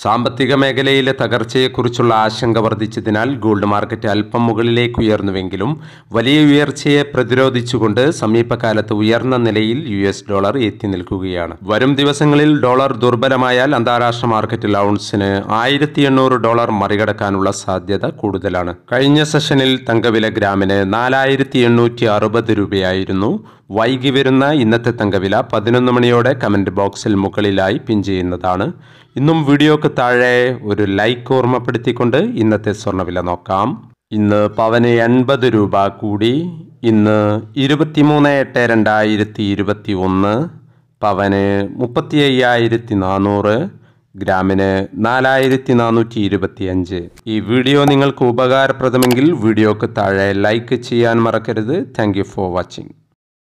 സാമ്പത്തിക മേഖലയിലെ തകർച്ചയെക്കുറിച്ചുള്ള ആശങ്ക വർദ്ധിച്ചതിനാൽ ഗോൾഡ് മാർക്കറ്റ് അല്പം മുകളിലേക്ക് ഉയർന്നുവെങ്കിലും വലിയ ഉയർച്ചയെ പ്രതിരോധിച്ചുകൊണ്ട് സമീപകാലത്ത് ഉയർന്ന നിലയിൽ യു എസ് ഡോളർ എത്തി നിൽക്കുകയാണ് വരും ദിവസങ്ങളിൽ ഡോളർ ദുർബലമായാൽ അന്താരാഷ്ട്ര മാർക്കറ്റിൽ ഔൺസിന് ആയിരത്തി എണ്ണൂറ് ഡോളർ മറികടക്കാനുള്ള സാധ്യത കൂടുതലാണ് കഴിഞ്ഞ സെഷനിൽ തങ്കവില ഗ്രാമിന് നാലായിരത്തി എണ്ണൂറ്റി അറുപത് രൂപയായിരുന്നു വൈകി വരുന്ന ഇന്നത്തെ തങ്കവില പതിനൊന്ന് മണിയോടെ കമന്റ് ബോക്സിൽ മുകളിലായി പിൻ ചെയ്യുന്നതാണ് ഇന്നും വീഡിയോക്ക് താഴെ ഒരു ലൈക്ക് ഓർമ്മപ്പെടുത്തിക്കൊണ്ട് ഇന്നത്തെ സ്വർണ്ണവില നോക്കാം ഇന്ന് പവന് എൺപത് രൂപ കൂടി ഇന്ന് ഇരുപത്തിമൂന്ന് എട്ട് രണ്ടായിരത്തി ഇരുപത്തി ഒന്ന് പവന് മുപ്പത്തി അയ്യായിരത്തി നാനൂറ് ഗ്രാമിന് നാലായിരത്തി നാനൂറ്റി ഇരുപത്തി അഞ്ച് ഈ വീഡിയോ നിങ്ങൾക്ക് ഉപകാരപ്രദമെങ്കിൽ വീഡിയോക്ക് താഴെ ലൈക്ക് ചെയ്യാൻ മറക്കരുത് താങ്ക് ഫോർ വാച്ചിങ്